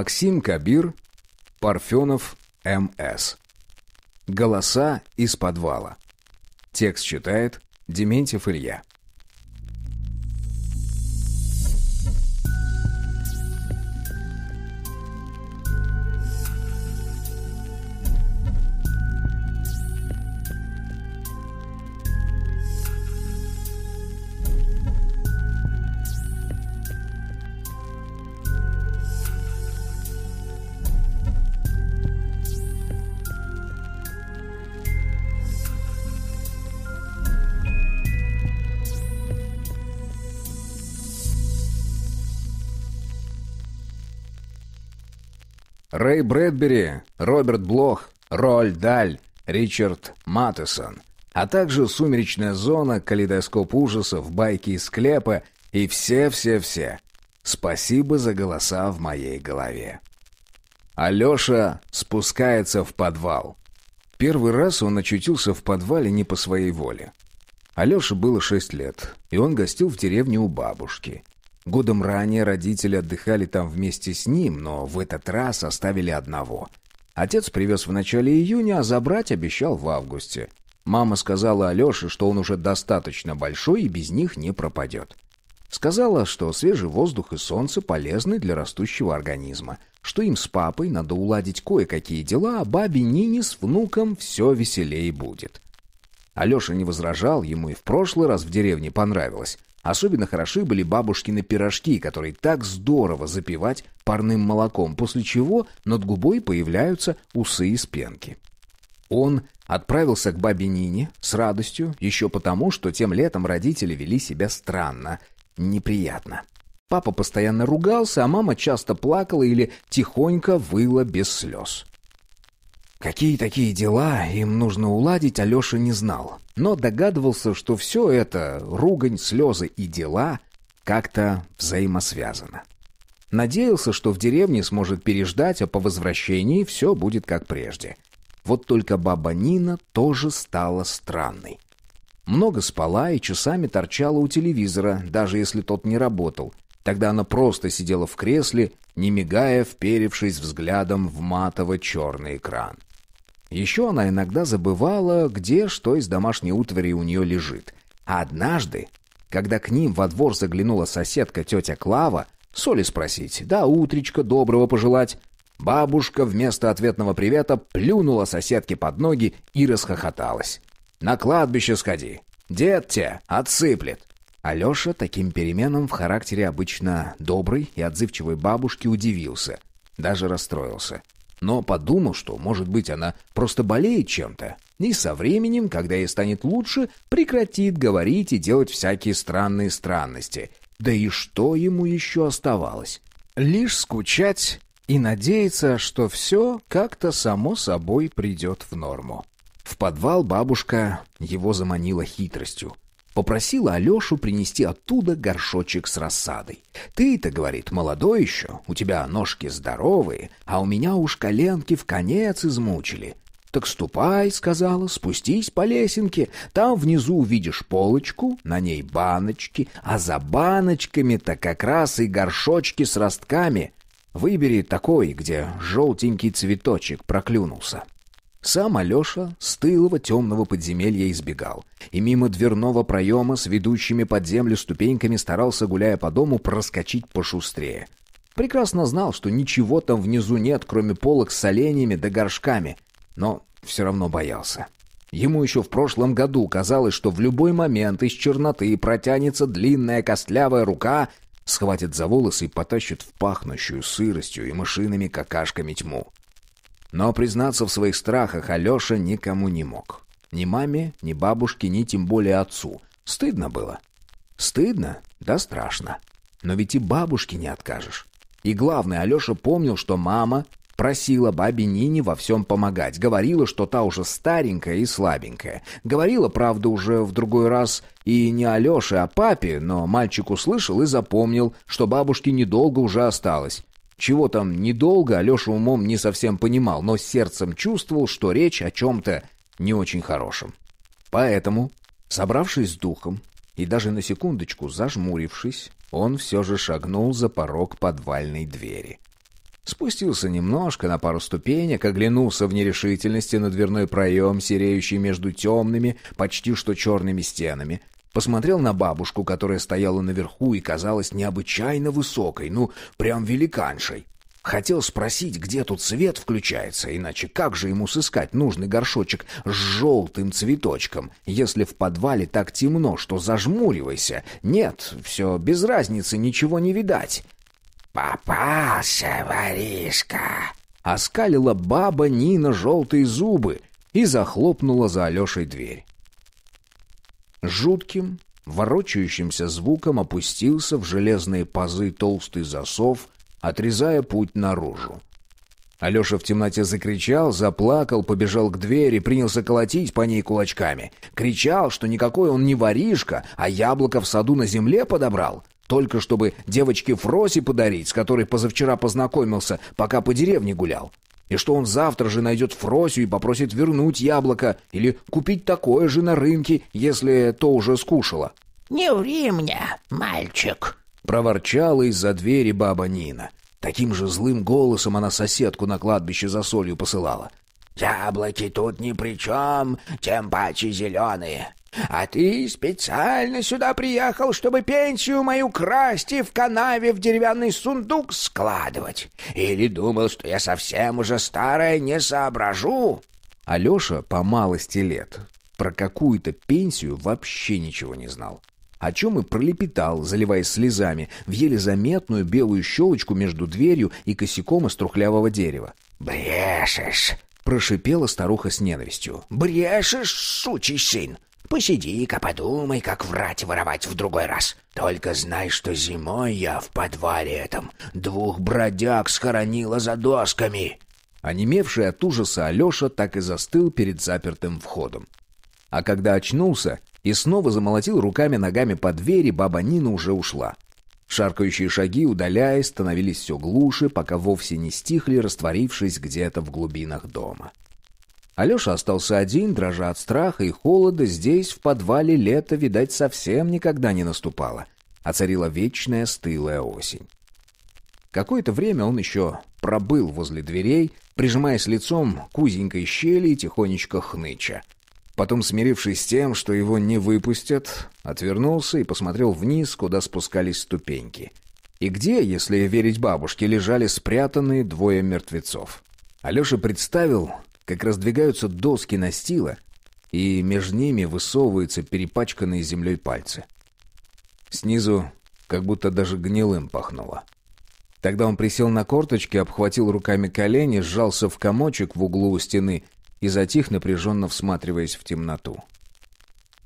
Максим Кабир, Парфенов, М.С. Голоса из подвала. Текст читает Дементьев Илья. Рэй Брэдбери, Роберт Блох, Роль Даль, Ричард Маттесон, а также «Сумеречная зона», «Калейдоскоп ужасов», «Байки из склепа» и все-все-все. Спасибо за голоса в моей голове. Алёша спускается в подвал. Первый раз он очутился в подвале не по своей воле. Алёше было шесть лет, и он гостил в деревне у бабушки. Годом ранее родители отдыхали там вместе с ним, но в этот раз оставили одного. Отец привез в начале июня, а забрать обещал в августе. Мама сказала Алёше, что он уже достаточно большой и без них не пропадет. Сказала, что свежий воздух и солнце полезны для растущего организма, что им с папой надо уладить кое-какие дела, а бабе Нине с внуком все веселее будет. Алеша не возражал, ему и в прошлый раз в деревне понравилось. Особенно хороши были бабушкины пирожки, которые так здорово запивать парным молоком, после чего над губой появляются усы из пенки. Он отправился к бабе Нине с радостью, еще потому, что тем летом родители вели себя странно, неприятно. Папа постоянно ругался, а мама часто плакала или тихонько выла без слез. Какие такие дела им нужно уладить, Алёша не знал, но догадывался, что все это, ругань, слезы и дела, как-то взаимосвязано. Надеялся, что в деревне сможет переждать, а по возвращении все будет как прежде. Вот только баба Нина тоже стала странной. Много спала и часами торчала у телевизора, даже если тот не работал. Тогда она просто сидела в кресле, не мигая, вперевшись взглядом в матово-черный экран. — еще она иногда забывала, где что из домашней утвари у нее лежит. А однажды, когда к ним во двор заглянула соседка тетя Клава, соли спросить, да утречка доброго пожелать, бабушка вместо ответного привета плюнула соседке под ноги и расхохоталась. «На кладбище сходи, дед те отсыплет». Алеша таким переменам в характере обычно доброй и отзывчивой бабушки удивился, даже расстроился – но подумал, что, может быть, она просто болеет чем-то. И со временем, когда ей станет лучше, прекратит говорить и делать всякие странные странности. Да и что ему еще оставалось? Лишь скучать и надеяться, что все как-то само собой придет в норму. В подвал бабушка его заманила хитростью. Попросила Алешу принести оттуда горшочек с рассадой. «Ты-то, — говорит, — молодой еще, у тебя ножки здоровые, а у меня уж коленки в конец измучили. «Так ступай», — сказала, — «спустись по лесенке. Там внизу увидишь полочку, на ней баночки, а за баночками-то как раз и горшочки с ростками. Выбери такой, где желтенький цветочек проклюнулся». Сам Алеша стылого темного подземелья избегал, и мимо дверного проема с ведущими под землю ступеньками старался, гуляя по дому, проскочить пошустрее. Прекрасно знал, что ничего там внизу нет, кроме полок с оленями да горшками, но все равно боялся. Ему еще в прошлом году казалось, что в любой момент из черноты протянется длинная костлявая рука, схватит за волосы и потащит в пахнущую сыростью и машинами какашками тьму. Но признаться в своих страхах Алёша никому не мог. Ни маме, ни бабушке, ни тем более отцу. Стыдно было. Стыдно? Да страшно. Но ведь и бабушке не откажешь. И главное, Алёша помнил, что мама просила бабе Нине во всем помогать. Говорила, что та уже старенькая и слабенькая. Говорила, правда, уже в другой раз и не Алёше, а папе, но мальчик услышал и запомнил, что бабушке недолго уже осталось. Чего там недолго, Алеша умом не совсем понимал, но сердцем чувствовал, что речь о чем-то не очень хорошем. Поэтому, собравшись с духом и даже на секундочку зажмурившись, он все же шагнул за порог подвальной двери. Спустился немножко на пару ступенек, оглянулся в нерешительности на дверной проем, сереющий между темными, почти что черными стенами — Посмотрел на бабушку, которая стояла наверху и казалась необычайно высокой, ну, прям великаншей. Хотел спросить, где тут свет включается, иначе как же ему сыскать нужный горшочек с желтым цветочком, если в подвале так темно, что зажмуривайся. Нет, все без разницы, ничего не видать. «Попался, воришка!» — оскалила баба Нина желтые зубы и захлопнула за Алешей дверь. Жутким, ворочающимся звуком опустился в железные пазы толстый засов, отрезая путь наружу. Алеша в темноте закричал, заплакал, побежал к двери, принялся колотить по ней кулачками. Кричал, что никакой он не воришка, а яблоко в саду на земле подобрал. Только чтобы девочке Фросе подарить, с которой позавчера познакомился, пока по деревне гулял и что он завтра же найдет Фросю и попросит вернуть яблоко или купить такое же на рынке, если то уже скушала. «Не ври мне, мальчик», — проворчала из-за двери баба Нина. Таким же злым голосом она соседку на кладбище за солью посылала. «Яблоки тут ни при чем, тем паче зеленые. А ты специально сюда приехал, чтобы пенсию мою красть и в канаве в деревянный сундук складывать. Или думал, что я совсем уже старая не соображу? Алёша по малости лет про какую-то пенсию вообще ничего не знал. О чем и пролепетал, заливаясь слезами, в еле заметную белую щелочку между дверью и косяком из трухлявого дерева. «Брешешь!» — прошипела старуха с ненавистью. «Брешешь, сучий сын! Посиди-ка, подумай, как врать и воровать в другой раз. Только знай, что зимой я в подвале этом двух бродяг схоронила за досками». Онемевший от ужаса Алеша так и застыл перед запертым входом. А когда очнулся и снова замолотил руками-ногами по двери, баба Нина уже ушла. Шаркающие шаги, удаляясь, становились все глуше, пока вовсе не стихли, растворившись где-то в глубинах дома. — Алеша остался один, дрожа от страха и холода. Здесь, в подвале, лето, видать, совсем никогда не наступало, оцарила а вечная стылая осень. Какое-то время он еще пробыл возле дверей, прижимаясь лицом к узенькой щели и тихонечко хныча. Потом, смирившись с тем, что его не выпустят, отвернулся и посмотрел вниз, куда спускались ступеньки. И где, если верить бабушке, лежали спрятанные двое мертвецов. Алеша представил, как раздвигаются доски настила, и между ними высовываются перепачканные землей пальцы. Снизу как будто даже гнилым пахнуло. Тогда он присел на корточки, обхватил руками колени, сжался в комочек в углу у стены и затих, напряженно всматриваясь в темноту.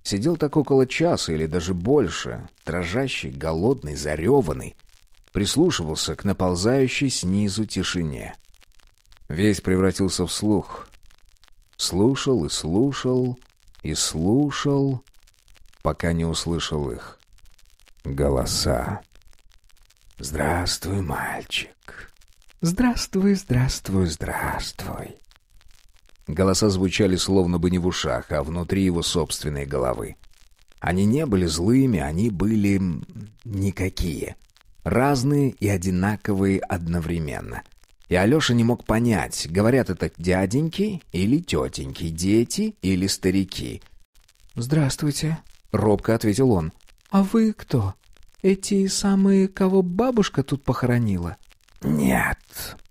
Сидел так около часа или даже больше, дрожащий, голодный, зареванный, прислушивался к наползающей снизу тишине. Весь превратился в слух, Слушал и слушал, и слушал, пока не услышал их. Голоса. «Здравствуй, мальчик!» «Здравствуй, здравствуй, здравствуй!» Голоса звучали словно бы не в ушах, а внутри его собственной головы. Они не были злыми, они были... никакие. Разные и одинаковые одновременно — и Алеша не мог понять, говорят это дяденьки или тетеньки, дети или старики. «Здравствуйте», — робко ответил он. «А вы кто? Эти самые, кого бабушка тут похоронила?» «Нет,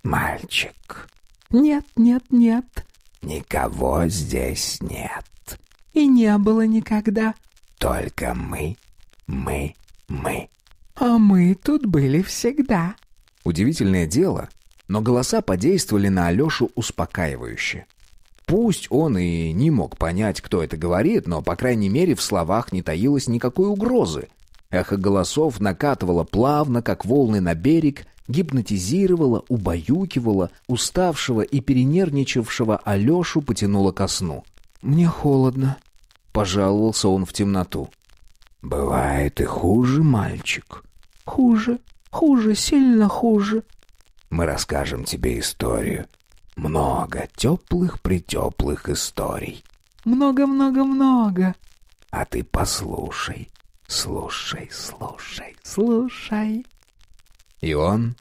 мальчик». «Нет, нет, нет». «Никого здесь нет». «И не было никогда». «Только мы, мы, мы». «А мы тут были всегда». Удивительное дело, но голоса подействовали на Алешу успокаивающе. Пусть он и не мог понять, кто это говорит, но, по крайней мере, в словах не таилось никакой угрозы. Эхо голосов накатывало плавно, как волны на берег, гипнотизировало, убаюкивало, уставшего и перенервничавшего Алешу потянуло ко сну. «Мне холодно», — пожаловался он в темноту. «Бывает и хуже, мальчик». «Хуже, хуже, сильно хуже», мы расскажем тебе историю. Много теплых-притеплых историй. Много-много-много. А ты послушай, слушай, слушай, слушай. И он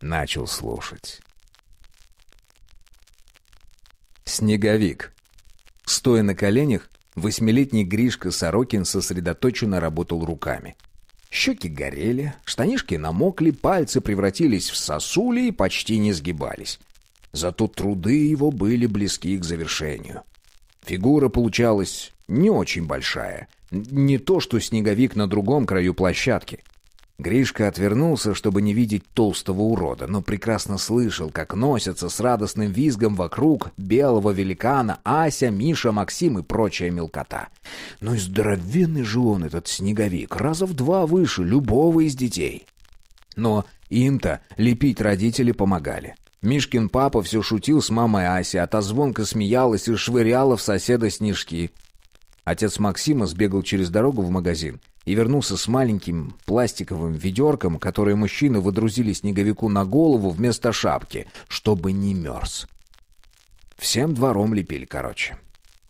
начал слушать. Снеговик. Стоя на коленях, восьмилетний Гришка Сорокин сосредоточенно работал руками — Щеки горели, штанишки намокли, пальцы превратились в сосули и почти не сгибались. Зато труды его были близки к завершению. Фигура получалась не очень большая. Не то, что снеговик на другом краю площадки. Гришка отвернулся, чтобы не видеть толстого урода, но прекрасно слышал, как носятся с радостным визгом вокруг белого великана Ася, Миша, Максим и прочая мелкота. Ну и здоровенный же он, этот снеговик, раза в два выше любого из детей. Но им-то лепить родители помогали. Мишкин папа все шутил с мамой Аси, а та звонко смеялась и швыряла в соседа снежки. Отец Максима сбегал через дорогу в магазин и вернулся с маленьким пластиковым ведерком, которое мужчины выдрузили снеговику на голову вместо шапки, чтобы не мерз. Всем двором лепили, короче.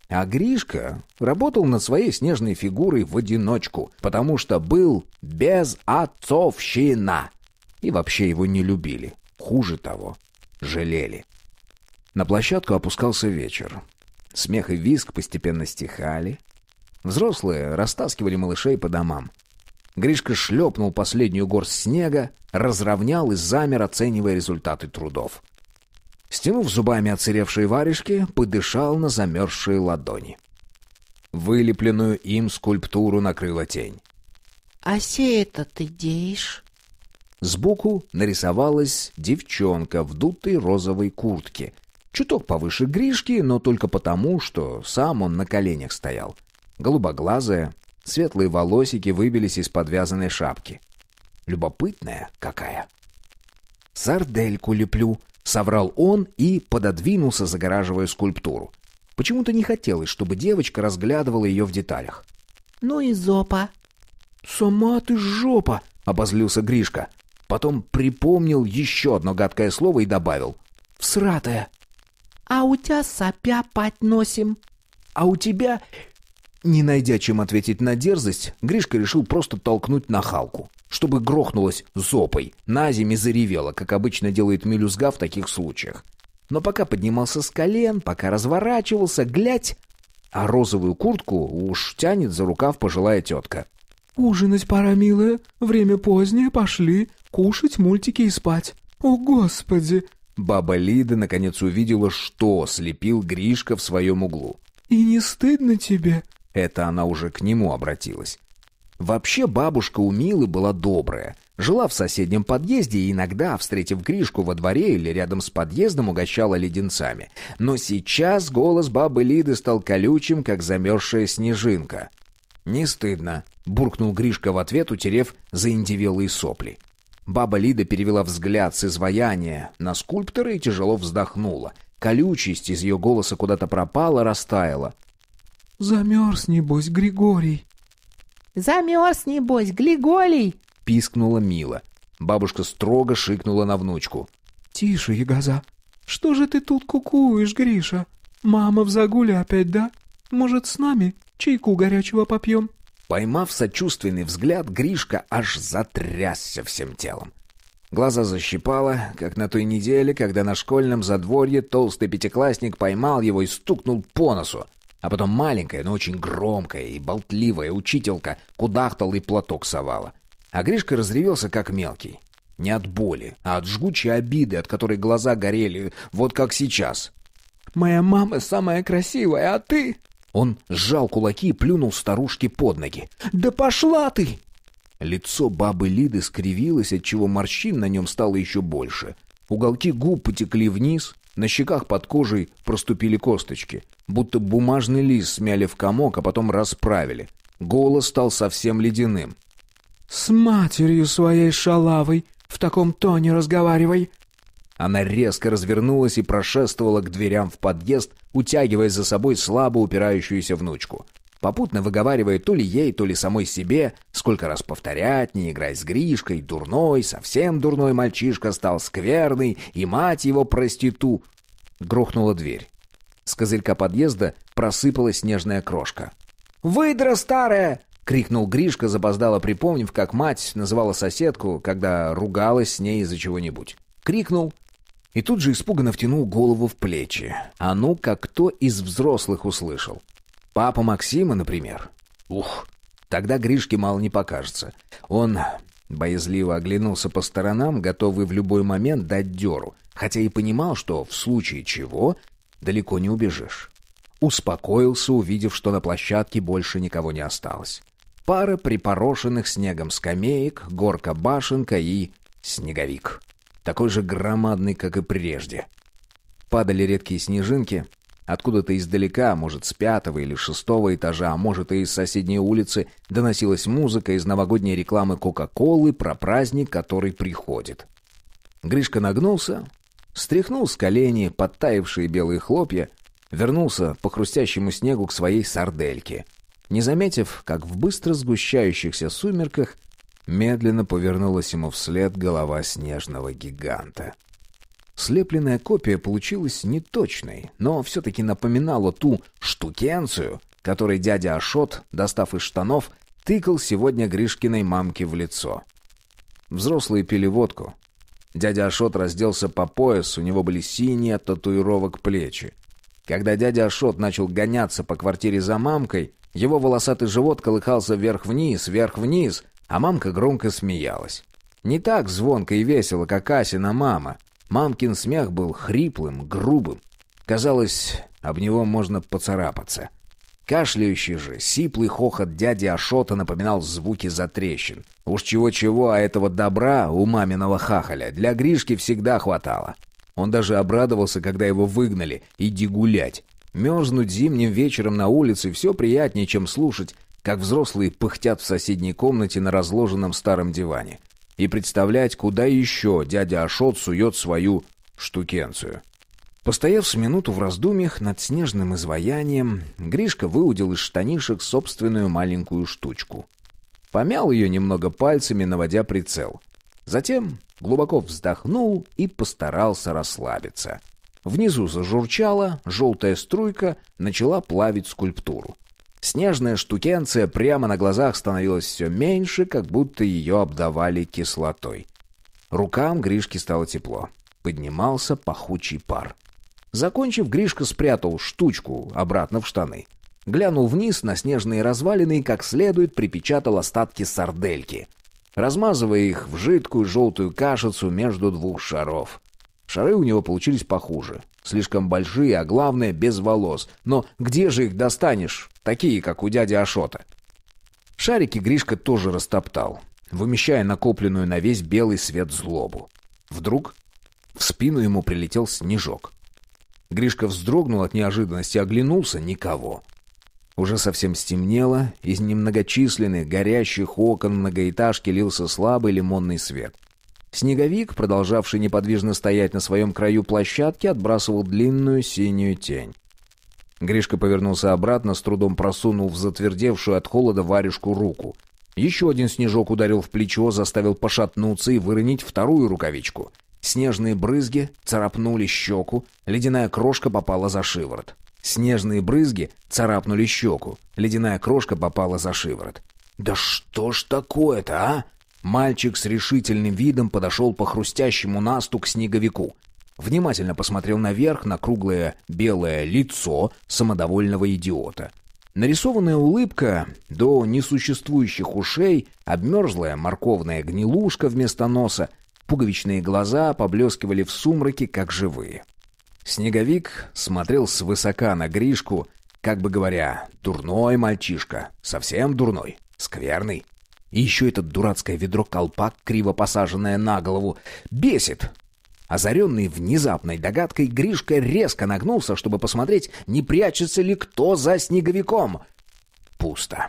А Гришка работал над своей снежной фигурой в одиночку, потому что был без отцовщина. И вообще его не любили. Хуже того, жалели. На площадку опускался вечер. Смех и визг постепенно стихали. Взрослые растаскивали малышей по домам. Гришка шлепнул последнюю горсть снега, разровнял и замер, оценивая результаты трудов. Стянув зубами отсыревшие варежки, подышал на замерзшие ладони. Вылепленную им скульптуру накрыла тень. «А это ты деешь?» Сбоку нарисовалась девчонка в дутой розовой куртке. Чуток повыше Гришки, но только потому, что сам он на коленях стоял — голубоглазая, светлые волосики выбились из подвязанной шапки. Любопытная какая. «Сардельку леплю», — соврал он и пододвинулся, загораживая скульптуру. Почему-то не хотелось, чтобы девочка разглядывала ее в деталях. «Ну и зопа». «Сама ты жопа!» — обозлился Гришка. Потом припомнил еще одно гадкое слово и добавил. «Всратая». «А у тебя сопя пать носим». «А у тебя не найдя чем ответить на дерзость, Гришка решил просто толкнуть нахалку, чтобы грохнулась зопой, на зиме заревела, как обычно делает мелюзга в таких случаях. Но пока поднимался с колен, пока разворачивался, глядь, а розовую куртку уж тянет за рукав пожилая тетка. «Ужинать пора, милая, время позднее, пошли, кушать мультики и спать. О, Господи!» Баба Лида наконец увидела, что слепил Гришка в своем углу. «И не стыдно тебе?» Это она уже к нему обратилась. Вообще бабушка у Милы была добрая. Жила в соседнем подъезде и иногда, встретив Гришку во дворе или рядом с подъездом, угощала леденцами. Но сейчас голос бабы Лиды стал колючим, как замерзшая снежинка. «Не стыдно», — буркнул Гришка в ответ, утерев заиндевелые сопли. Баба Лида перевела взгляд с изваяния на скульптора и тяжело вздохнула. Колючесть из ее голоса куда-то пропала, растаяла. «Замерз, небось, Григорий!» «Замерз, небось, Григорий. пискнула Мила. Бабушка строго шикнула на внучку. «Тише, ягоза! Что же ты тут кукуешь, Гриша? Мама в загуле опять, да? Может, с нами чайку горячего попьем?» Поймав сочувственный взгляд, Гришка аж затрясся всем телом. Глаза защипало, как на той неделе, когда на школьном задворье толстый пятиклассник поймал его и стукнул по носу. А потом маленькая, но очень громкая и болтливая учителька кудахтал и платок совала. А Гришка разревелся, как мелкий. Не от боли, а от жгучей обиды, от которой глаза горели, вот как сейчас. «Моя мама самая красивая, а ты...» Он сжал кулаки и плюнул старушке под ноги. «Да пошла ты!» Лицо бабы Лиды скривилось, отчего морщин на нем стало еще больше. Уголки губ потекли вниз, на щеках под кожей проступили косточки, будто бумажный лист смяли в комок, а потом расправили. Голос стал совсем ледяным. «С матерью своей шалавой в таком тоне разговаривай!» Она резко развернулась и прошествовала к дверям в подъезд, утягивая за собой слабо упирающуюся внучку — попутно выговаривая то ли ей, то ли самой себе, сколько раз повторять, не играй с Гришкой, дурной, совсем дурной мальчишка стал скверный, и мать его проститу. Грохнула дверь. С козырька подъезда просыпалась снежная крошка. «Выдра старая!» — крикнул Гришка, запоздало припомнив, как мать называла соседку, когда ругалась с ней из-за чего-нибудь. Крикнул, и тут же испуганно втянул голову в плечи. А ну, как кто из взрослых услышал. Папа Максима, например. Ух, тогда Гришке мало не покажется. Он боязливо оглянулся по сторонам, готовый в любой момент дать дёру, хотя и понимал, что в случае чего далеко не убежишь. Успокоился, увидев, что на площадке больше никого не осталось. Пара припорошенных снегом скамеек, горка башенка и снеговик. Такой же громадный, как и прежде. Падали редкие снежинки, Откуда-то издалека, может, с пятого или шестого этажа, а может, и из соседней улицы, доносилась музыка из новогодней рекламы Кока-Колы про праздник, который приходит. Гришка нагнулся, стряхнул с колени подтаившие белые хлопья, вернулся по хрустящему снегу к своей сардельке, не заметив, как в быстро сгущающихся сумерках медленно повернулась ему вслед голова снежного гиганта. Слепленная копия получилась неточной, но все-таки напоминала ту штукенцию, которой дядя Ашот, достав из штанов, тыкал сегодня Гришкиной мамке в лицо. Взрослые пили водку. Дядя Ашот разделся по пояс, у него были синие от татуировок плечи. Когда дядя Ашот начал гоняться по квартире за мамкой, его волосатый живот колыхался вверх-вниз, вверх-вниз, а мамка громко смеялась. Не так звонко и весело, как Асина мама, Мамкин смех был хриплым, грубым. Казалось, об него можно поцарапаться. Кашляющий же, сиплый хохот дяди Ашота напоминал звуки затрещин. Уж чего-чего, а этого добра у маминого хахаля для Гришки всегда хватало. Он даже обрадовался, когда его выгнали. «Иди гулять!» Мерзнуть зимним вечером на улице все приятнее, чем слушать, как взрослые пыхтят в соседней комнате на разложенном старом диване и представлять, куда еще дядя Ашот сует свою штукенцию. Постояв с минуту в раздумьях над снежным изваянием, Гришка выудил из штанишек собственную маленькую штучку. Помял ее немного пальцами, наводя прицел. Затем глубоко вздохнул и постарался расслабиться. Внизу зажурчала, желтая струйка начала плавить скульптуру. Снежная штукенция прямо на глазах становилась все меньше, как будто ее обдавали кислотой. Рукам Гришки стало тепло. Поднимался пахучий пар. Закончив, Гришка спрятал штучку обратно в штаны. Глянул вниз на снежные развалины и как следует припечатал остатки сардельки, размазывая их в жидкую желтую кашицу между двух шаров. Шары у него получились похуже. Слишком большие, а главное, без волос. Но где же их достанешь? Такие, как у дяди Ашота. Шарики Гришка тоже растоптал, вымещая накопленную на весь белый свет злобу. Вдруг в спину ему прилетел снежок. Гришка вздрогнул от неожиданности, оглянулся — никого. Уже совсем стемнело, из немногочисленных горящих окон многоэтажки лился слабый лимонный свет — Снеговик, продолжавший неподвижно стоять на своем краю площадки, отбрасывал длинную синюю тень. Гришка повернулся обратно, с трудом просунул в затвердевшую от холода варежку руку. Еще один снежок ударил в плечо, заставил пошатнуться и выронить вторую рукавичку. Снежные брызги царапнули щеку, ледяная крошка попала за шиворот. Снежные брызги царапнули щеку, ледяная крошка попала за шиворот. «Да что ж такое-то, а?» Мальчик с решительным видом подошел по хрустящему насту к снеговику. Внимательно посмотрел наверх на круглое белое лицо самодовольного идиота. Нарисованная улыбка до несуществующих ушей, обмерзлая морковная гнилушка вместо носа, пуговичные глаза поблескивали в сумраке, как живые. Снеговик смотрел свысока на Гришку, как бы говоря, «Дурной мальчишка, совсем дурной, скверный». И еще это дурацкое ведро-колпак, криво посаженное на голову. Бесит! Озаренный внезапной догадкой, Гришка резко нагнулся, чтобы посмотреть, не прячется ли кто за снеговиком. Пусто.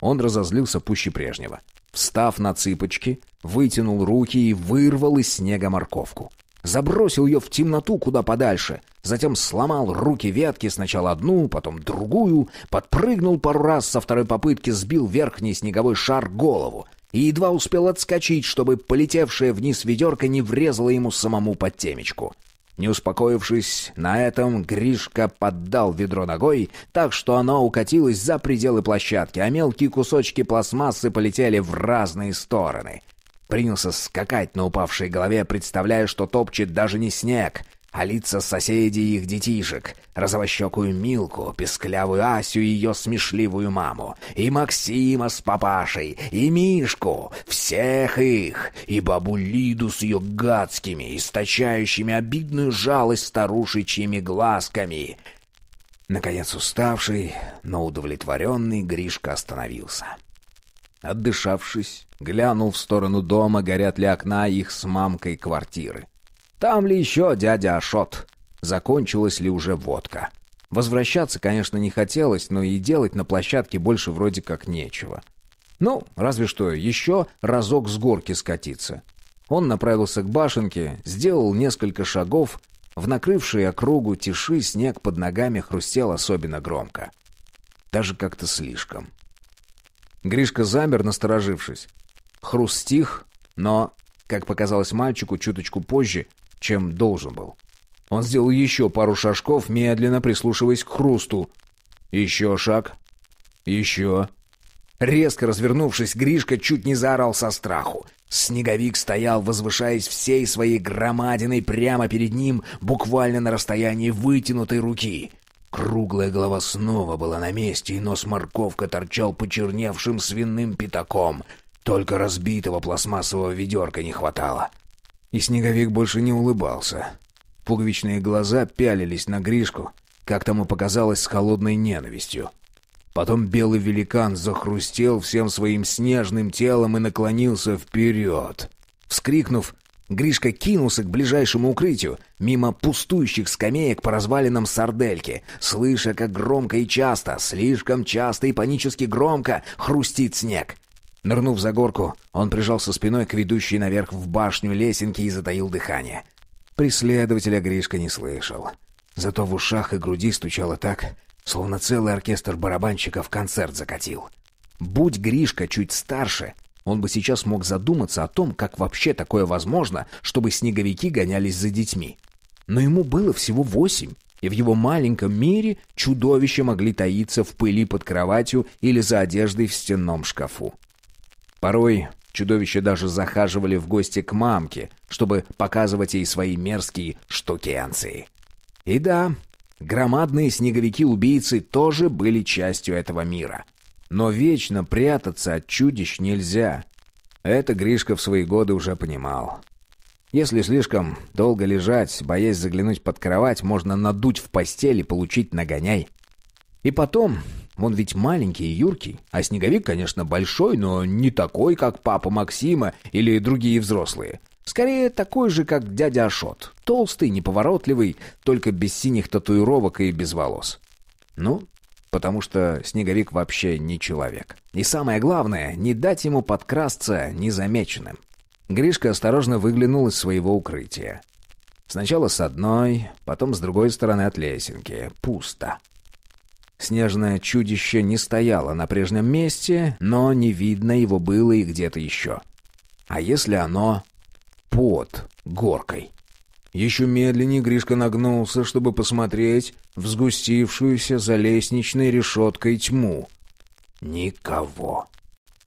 Он разозлился пуще прежнего. Встав на цыпочки, вытянул руки и вырвал из снега морковку забросил ее в темноту куда подальше, затем сломал руки ветки сначала одну, потом другую, подпрыгнул пару раз со второй попытки, сбил верхний снеговой шар голову и едва успел отскочить, чтобы полетевшая вниз ведерко не врезала ему самому под темечку. Не успокоившись на этом, Гришка поддал ведро ногой, так что оно укатилось за пределы площадки, а мелкие кусочки пластмассы полетели в разные стороны — Принялся скакать на упавшей голове, представляя, что топчет даже не снег, а лица соседей и их детишек, розовощекую Милку, песклявую Асю и ее смешливую маму, и Максима с папашей, и Мишку, всех их, и бабу Лиду с ее гадскими, источающими обидную жалость старушечьими глазками. Наконец уставший, но удовлетворенный Гришка остановился. Отдышавшись, глянул в сторону дома, горят ли окна их с мамкой квартиры. Там ли еще дядя Ашот? Закончилась ли уже водка? Возвращаться, конечно, не хотелось, но и делать на площадке больше вроде как нечего. Ну, разве что еще разок с горки скатиться. Он направился к башенке, сделал несколько шагов. В накрывшей округу тиши снег под ногами хрустел особенно громко. Даже как-то слишком. — Гришка замер, насторожившись. Хруст стих, но, как показалось мальчику, чуточку позже, чем должен был. Он сделал еще пару шажков, медленно прислушиваясь к хрусту. Еще шаг. Еще. Резко развернувшись, Гришка чуть не заорал со страху. Снеговик стоял, возвышаясь всей своей громадиной прямо перед ним, буквально на расстоянии вытянутой руки. Круглая голова снова была на месте, и нос морковка торчал почерневшим свиным пятаком. Только разбитого пластмассового ведерка не хватало. И снеговик больше не улыбался. Пуговичные глаза пялились на Гришку, как тому показалось, с холодной ненавистью. Потом белый великан захрустел всем своим снежным телом и наклонился вперед. Вскрикнув, Гришка кинулся к ближайшему укрытию, мимо пустующих скамеек по развалинам сардельки, слыша, как громко и часто, слишком часто и панически громко хрустит снег. Нырнув за горку, он прижался спиной к ведущей наверх в башню лесенки и затаил дыхание. Преследователя Гришка не слышал. Зато в ушах и груди стучало так, словно целый оркестр барабанщиков концерт закатил. Будь Гришка чуть старше, он бы сейчас мог задуматься о том, как вообще такое возможно, чтобы снеговики гонялись за детьми. Но ему было всего восемь, и в его маленьком мире чудовища могли таиться в пыли под кроватью или за одеждой в стенном шкафу. Порой чудовища даже захаживали в гости к мамке, чтобы показывать ей свои мерзкие штукенции. И да, громадные снеговики-убийцы тоже были частью этого мира. Но вечно прятаться от чудищ нельзя. Это Гришка в свои годы уже понимал. Если слишком долго лежать, боясь заглянуть под кровать, можно надуть в постели, получить нагоняй. И потом, он ведь маленький и юркий, а Снеговик, конечно, большой, но не такой, как папа Максима или другие взрослые. Скорее, такой же, как дядя Ашот. Толстый, неповоротливый, только без синих татуировок и без волос. Ну, потому что снеговик вообще не человек. И самое главное, не дать ему подкрасться незамеченным. Гришка осторожно выглянул из своего укрытия. Сначала с одной, потом с другой стороны от лесенки. Пусто. Снежное чудище не стояло на прежнем месте, но не видно его было и где-то еще. А если оно под горкой? Еще медленнее Гришка нагнулся, чтобы посмотреть, в сгустившуюся за лестничной решеткой тьму. Никого.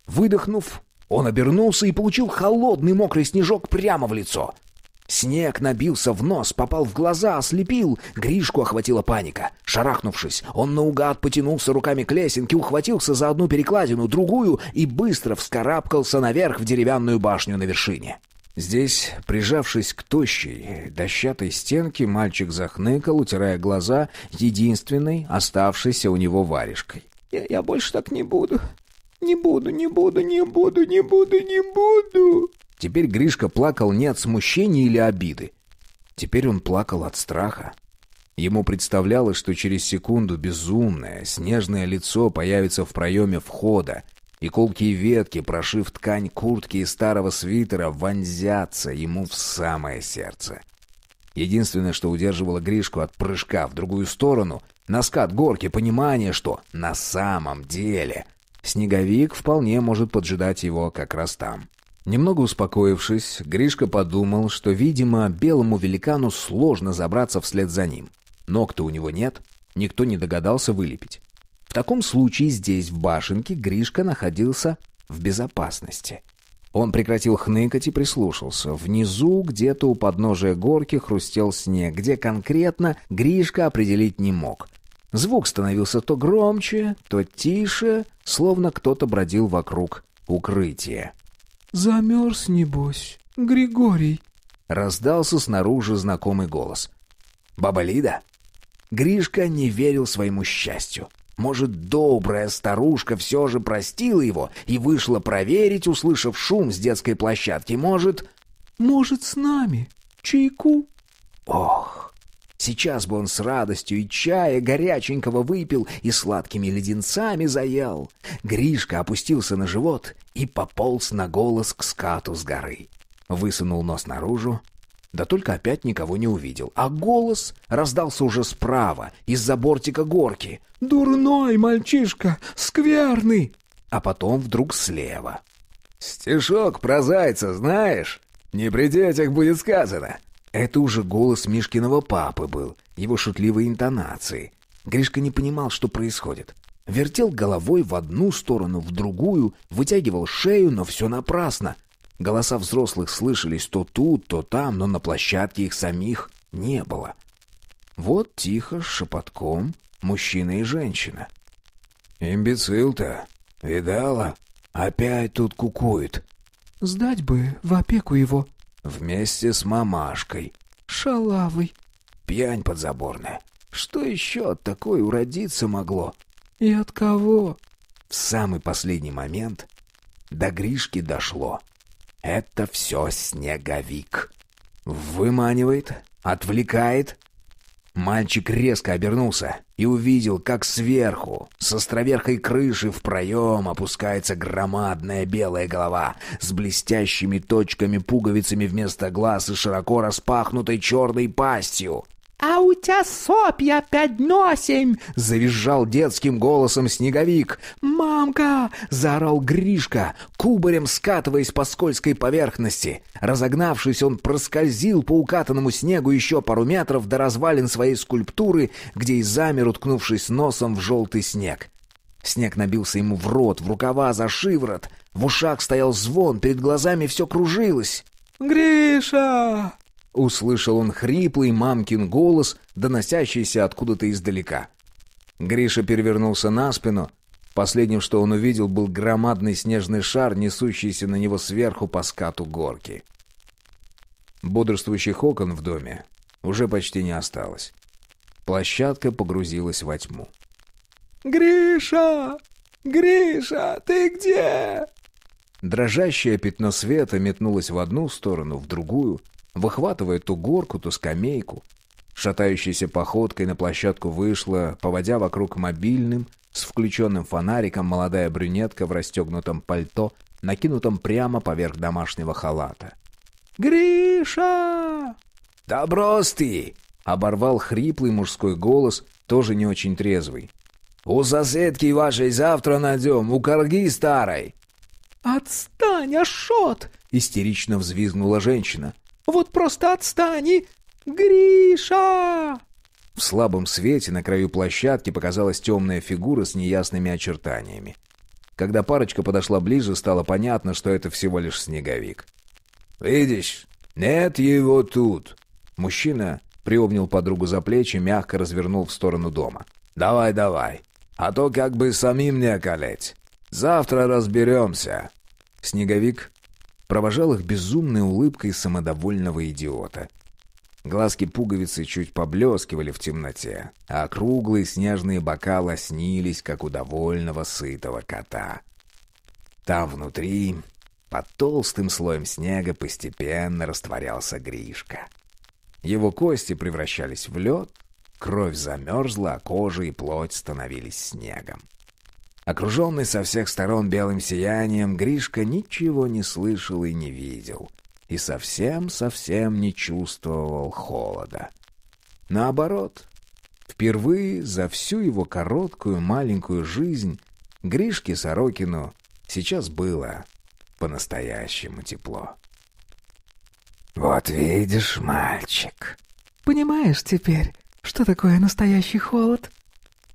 Выдохнув, он обернулся и получил холодный мокрый снежок прямо в лицо. Снег набился в нос, попал в глаза, ослепил. Гришку охватила паника. Шарахнувшись, он наугад потянулся руками к лесенке, ухватился за одну перекладину, другую и быстро вскарабкался наверх в деревянную башню на вершине. Здесь, прижавшись к тощей, дощатой стенке, мальчик захныкал, утирая глаза единственной, оставшейся у него варежкой. «Я, я больше так не буду. Не буду, не буду, не буду, не буду, не буду!» Теперь Гришка плакал не от смущения или обиды. Теперь он плакал от страха. Ему представлялось, что через секунду безумное, снежное лицо появится в проеме входа — Иколки и ветки, прошив ткань куртки и старого свитера, вонзятся ему в самое сердце. Единственное, что удерживало Гришку от прыжка в другую сторону, наскат горки, понимание, что на самом деле снеговик вполне может поджидать его как раз там. Немного успокоившись, Гришка подумал, что, видимо, белому великану сложно забраться вслед за ним. Ног-то у него нет, никто не догадался вылепить. В таком случае здесь, в башенке, Гришка находился в безопасности. Он прекратил хныкать и прислушался. Внизу, где-то у подножия горки, хрустел снег, где конкретно Гришка определить не мог. Звук становился то громче, то тише, словно кто-то бродил вокруг укрытия. «Замерз, небось, Григорий!» Раздался снаружи знакомый голос. «Баба Лида?» Гришка не верил своему счастью. Может, добрая старушка все же простила его и вышла проверить, услышав шум с детской площадки. Может... Может, с нами? Чайку? Ох, сейчас бы он с радостью и чая горяченького выпил и сладкими леденцами заел. Гришка опустился на живот и пополз на голос к скату с горы. Высунул нос наружу, да только опять никого не увидел. А голос раздался уже справа, из-за бортика горки. «Дурной мальчишка! Скверный!» А потом вдруг слева. «Стишок про зайца знаешь? Не при детях будет сказано!» Это уже голос Мишкиного папы был, его шутливые интонации. Гришка не понимал, что происходит. Вертел головой в одну сторону, в другую, вытягивал шею, но все напрасно — Голоса взрослых слышались то тут, то там, но на площадке их самих не было. Вот тихо, шепотком, мужчина и женщина. «Имбецил-то! Видала? Опять тут кукует!» «Сдать бы в опеку его!» «Вместе с мамашкой!» «Шалавый!» «Пьянь подзаборная! Что еще от такой уродиться могло?» «И от кого?» В самый последний момент до Гришки дошло — это все снеговик. Выманивает, отвлекает. Мальчик резко обернулся и увидел, как сверху, с островерхой крыши в проем опускается громадная белая голова с блестящими точками-пуговицами вместо глаз и широко распахнутой черной пастью. «А у тебя сопья пять дно завизжал детским голосом снеговик. «Мамка!» — заорал Гришка, кубарем скатываясь по скользкой поверхности. Разогнавшись, он проскользил по укатанному снегу еще пару метров до развалин своей скульптуры, где и замер, уткнувшись носом в желтый снег. Снег набился ему в рот, в рукава, за шиворот. В ушах стоял звон, перед глазами все кружилось. «Гриша!» Услышал он хриплый мамкин голос, доносящийся откуда-то издалека. Гриша перевернулся на спину. Последним, что он увидел, был громадный снежный шар, несущийся на него сверху по скату горки. Бодрствующих окон в доме уже почти не осталось. Площадка погрузилась во тьму. «Гриша! Гриша, ты где?» Дрожащее пятно света метнулось в одну сторону, в другую — выхватывая ту горку, ту скамейку. Шатающейся походкой на площадку вышла, поводя вокруг мобильным, с включенным фонариком молодая брюнетка в расстегнутом пальто, накинутом прямо поверх домашнего халата. «Гриша!» «Да брось ты!» — оборвал хриплый мужской голос, тоже не очень трезвый. «У соседки вашей завтра найдем, у корги старой!» «Отстань, Ашот!» — истерично взвизгнула женщина. Вот просто отстань Гриша!» В слабом свете на краю площадки показалась темная фигура с неясными очертаниями. Когда парочка подошла ближе, стало понятно, что это всего лишь снеговик. «Видишь, нет его тут!» Мужчина приобнял подругу за плечи, мягко развернул в сторону дома. «Давай, давай, а то как бы самим не околеть. Завтра разберемся!» Снеговик провожал их безумной улыбкой самодовольного идиота. Глазки пуговицы чуть поблескивали в темноте, а круглые снежные бока лоснились, как у довольного сытого кота. Там внутри, под толстым слоем снега, постепенно растворялся Гришка. Его кости превращались в лед, кровь замерзла, а кожа и плоть становились снегом. Окруженный со всех сторон белым сиянием, Гришка ничего не слышал и не видел. И совсем-совсем не чувствовал холода. Наоборот, впервые за всю его короткую маленькую жизнь Гришке Сорокину сейчас было по-настоящему тепло. «Вот видишь, мальчик...» «Понимаешь теперь, что такое настоящий холод?»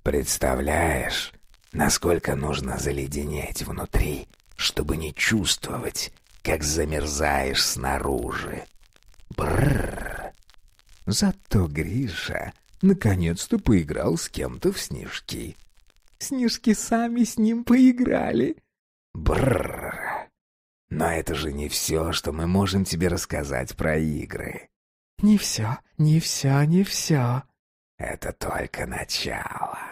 «Представляешь...» насколько нужно заледенеть внутри, чтобы не чувствовать, как замерзаешь снаружи. Бррр. Зато Гриша наконец-то поиграл с кем-то в снежки. Снежки сами с ним поиграли. Бррр. Но это же не все, что мы можем тебе рассказать про игры. Не все, не все, не все. Это только начало.